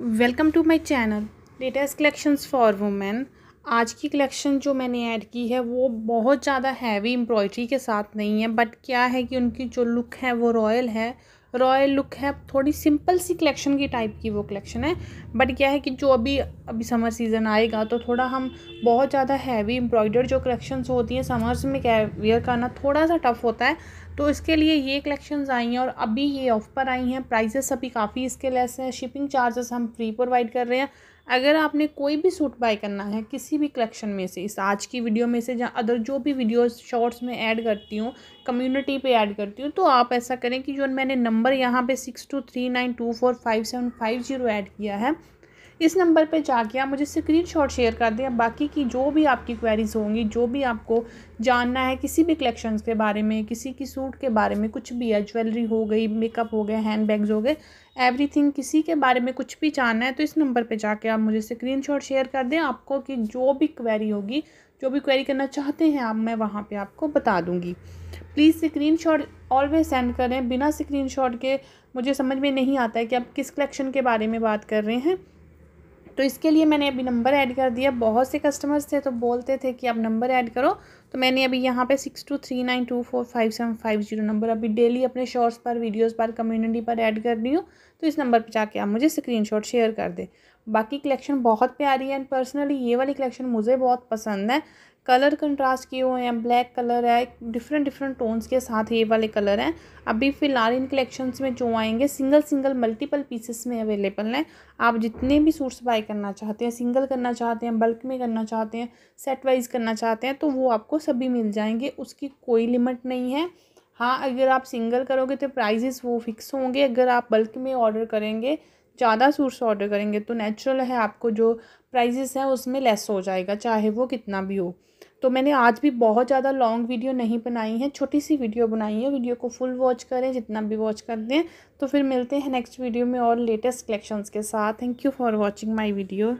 welcome to my channel latest collections for women आज की collection जो मैंने ऐड की है वो बहुत ज़्यादा हैवी एम्ब्रॉयडरी के साथ नहीं है बट क्या है कि उनकी जो लुक है वो रॉयल है रॉयल लुक है थोड़ी सिंपल सी कलेक्शन की टाइप की वो कलेक्शन है बट क्या है कि जो अभी अभी समर सीज़न आएगा तो थोड़ा हम बहुत ज़्यादा हैवी एम्ब्रॉयडर जो कलेक्शंस होती हैं समर्स में वेयर करना थोड़ा सा टफ़ होता है तो इसके लिए ये कलेक्शंस आई हैं और अभी ये ऑफ पर आई हैं प्राइजेस अभी काफ़ी इसके लेस हैं शिपिंग चार्जेस हम फ्री प्रोवाइड कर रहे हैं अगर आपने कोई भी सूट बाय करना है किसी भी कलेक्शन में से इस आज की वीडियो में से जहाँ अदर जो भी वीडियोस शॉर्ट्स में ऐड करती हूँ कम्युनिटी पे ऐड करती हूँ तो आप ऐसा करें कि जो मैंने नंबर यहाँ पे six two three nine two four five seven five zero add किया है इस नंबर पर जाके आप मुझे स्क्रीन शॉट शेयर कर दें बाकी की जो भी आपकी क्वेरीज़ होंगी जो भी आपको जानना है किसी भी कलेक्शंस के बारे में किसी की सूट के बारे में कुछ भी है ज्वेलरी हो गई मेकअप हो गया हैंड बैग्स हो गए एवरीथिंग किसी के बारे में कुछ भी जानना है तो इस नंबर पे जाके आप मुझे स्क्रीनशॉट शेयर कर दें आपको कि जो भी क्वेरी होगी जो भी क्वेरी करना चाहते हैं आप मैं वहाँ पे आपको बता दूँगी please screen shot always send करें बिना स्क्रीन शॉट के मुझे समझ में नहीं आता है कि आप किस कलेक्शन के बारे में बात कर रहे हैं तो इसके लिए मैंने अभी नंबर ऐड कर दिया बहुत से कस्टमर्स थे तो बोलते थे कि आप नंबर ऐड करो तो मैंने अभी यहाँ पे six two three nine two four five seven five zero number अभी डेली अपने शॉर्ट्स पर वीडियोस पर कम्युनिटी पर ऐड कर रही हूँ तो इस नंबर पर जाके आप मुझे स्क्रीनशॉट शेयर कर दें बाकी कलेक्शन बहुत प्यारी है एंड पर्सनली ये वाली कलेक्शन मुझे बहुत पसंद है कलर कंट्रास्ट किए हुए हैं ब्लैक कलर है डिफरेंट डिफरेंट टोन्स के साथ ये वाले कलर हैं अभी फ़िलहाल इन कलेक्शंस में जो आएंगे सिंगल सिंगल मल्टीपल पीसेस में अवेलेबल हैं आप जितने भी सूट्स बाय करना चाहते हैं सिंगल करना चाहते हैं बल्क में करना चाहते हैं सेट वाइज करना चाहते हैं तो वो आपको सभी मिल जाएंगे उसकी कोई लिमिट नहीं है हाँ अगर आप सिंगल करोगे तो प्राइजेस वो फिक्स होंगे अगर आप बल्क में ऑर्डर करेंगे ज़्यादा सूट से ऑर्डर करेंगे तो नेचुरल है आपको जो प्राइजेस हैं उसमें लेस हो जाएगा चाहे वो कितना भी हो तो मैंने आज भी बहुत ज़्यादा लॉन्ग वीडियो नहीं बनाई है छोटी सी वीडियो बनाई है वीडियो को फुल वॉच करें जितना भी वॉच कर दें तो फिर मिलते हैं नेक्स्ट वीडियो में और लेटेस्ट कलेक्शंस के साथ thank you for watching my video